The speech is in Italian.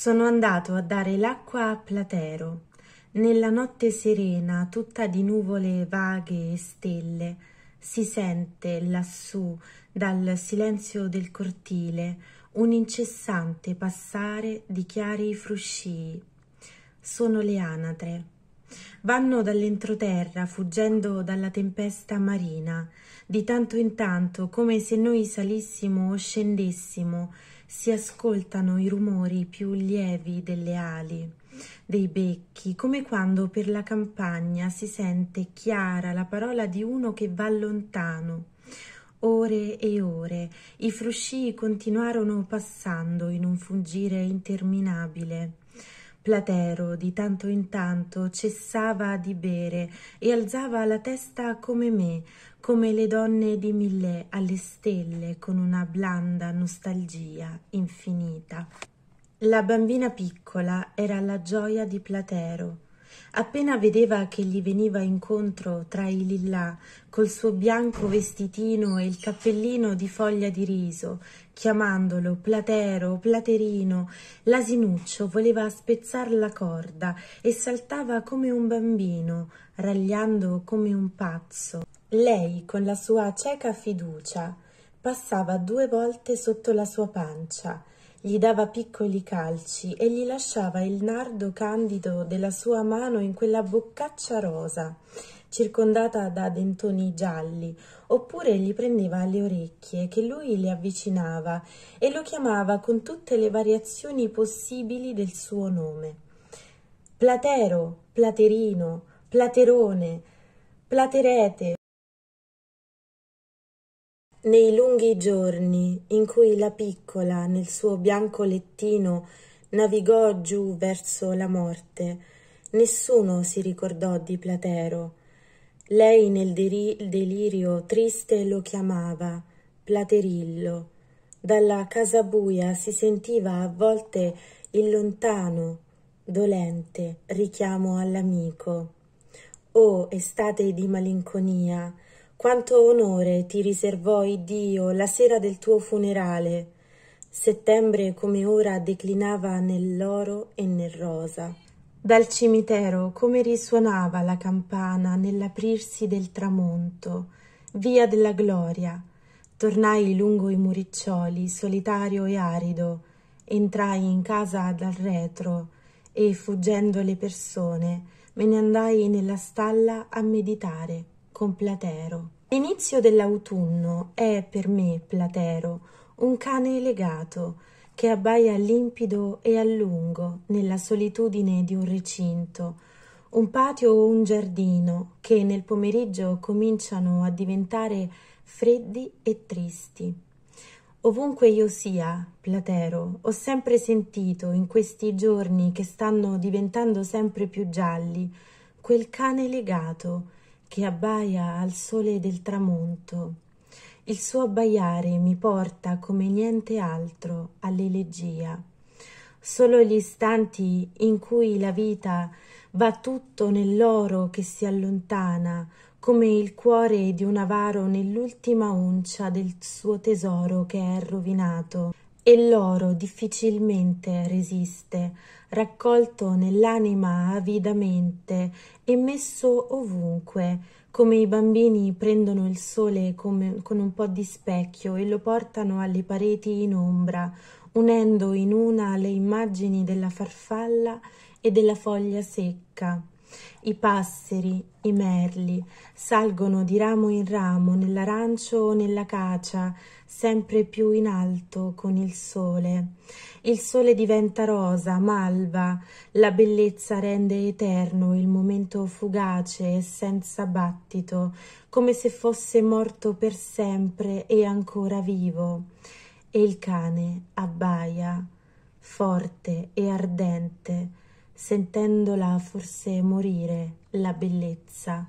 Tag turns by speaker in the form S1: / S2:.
S1: Sono andato a dare l'acqua a Platero, nella notte serena, tutta di nuvole vaghe e stelle, si sente lassù, dal silenzio del cortile, un incessante passare di chiari fruscii. Sono le anatre. Vanno dall'entroterra, fuggendo dalla tempesta marina, di tanto in tanto, come se noi salissimo o scendessimo, si ascoltano i rumori più lievi delle ali, dei becchi, come quando per la campagna si sente chiara la parola di uno che va lontano. Ore e ore i fruscii continuarono passando in un fuggire interminabile. Platero di tanto in tanto cessava di bere e alzava la testa come me, come le donne di Millet alle stelle con una blanda nostalgia infinita. La bambina piccola era la gioia di Platero Appena vedeva che gli veniva incontro tra i lillà, col suo bianco vestitino e il cappellino di foglia di riso, chiamandolo Platero, Platerino, l'asinuccio voleva spezzar la corda e saltava come un bambino, ragliando come un pazzo. Lei, con la sua cieca fiducia, passava due volte sotto la sua pancia, gli dava piccoli calci e gli lasciava il nardo candido della sua mano in quella boccaccia rosa, circondata da dentoni gialli, oppure gli prendeva le orecchie che lui le avvicinava e lo chiamava con tutte le variazioni possibili del suo nome. Platero, Platerino, Platerone, Platerete, nei lunghi giorni in cui la piccola nel suo bianco lettino navigò giù verso la morte, nessuno si ricordò di Platero. Lei nel delirio triste lo chiamava Platerillo. Dalla casa buia si sentiva a volte il lontano, dolente richiamo all'amico. Oh, estate di malinconia, quanto onore ti riservò Iddio la sera del tuo funerale. Settembre come ora declinava nell'oro e nel rosa. Dal cimitero come risuonava la campana nell'aprirsi del tramonto, via della gloria. Tornai lungo i muriccioli, solitario e arido, entrai in casa dal retro e, fuggendo le persone, me ne andai nella stalla a meditare con Platero. L'inizio dell'autunno è per me Platero, un cane legato che abbaia limpido e a lungo nella solitudine di un recinto, un patio o un giardino che nel pomeriggio cominciano a diventare freddi e tristi. Ovunque io sia, Platero, ho sempre sentito in questi giorni che stanno diventando sempre più gialli quel cane legato che abbaia al sole del tramonto. Il suo abbaiare mi porta come niente altro all'elegia. Solo gli istanti in cui la vita va tutto nell'oro che si allontana, come il cuore di un avaro nell'ultima oncia del suo tesoro che è rovinato e l'oro difficilmente resiste, raccolto nell'anima avidamente e messo ovunque, come i bambini prendono il sole come, con un po' di specchio e lo portano alle pareti in ombra, unendo in una le immagini della farfalla e della foglia secca. I passeri, i merli, salgono di ramo in ramo nell'arancio o nell'acacia, sempre più in alto con il sole. Il sole diventa rosa, malva, la bellezza rende eterno il momento fugace e senza battito, come se fosse morto per sempre e ancora vivo. E il cane abbaia, forte e ardente, sentendola forse morire la bellezza